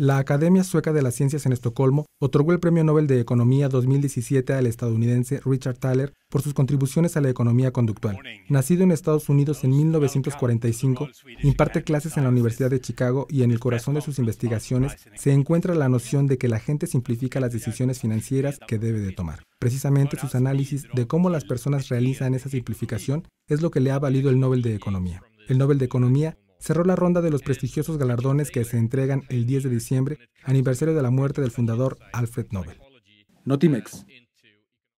La Academia Sueca de las Ciencias en Estocolmo otorgó el Premio Nobel de Economía 2017 al estadounidense Richard Thaler por sus contribuciones a la economía conductual. Nacido en Estados Unidos en 1945, imparte clases en la Universidad de Chicago y en el corazón de sus investigaciones se encuentra la noción de que la gente simplifica las decisiones financieras que debe de tomar. Precisamente sus análisis de cómo las personas realizan esa simplificación es lo que le ha valido el Nobel de Economía. El Nobel de Economía cerró la ronda de los prestigiosos galardones que se entregan el 10 de diciembre, aniversario de la muerte del fundador Alfred Nobel. Notimex,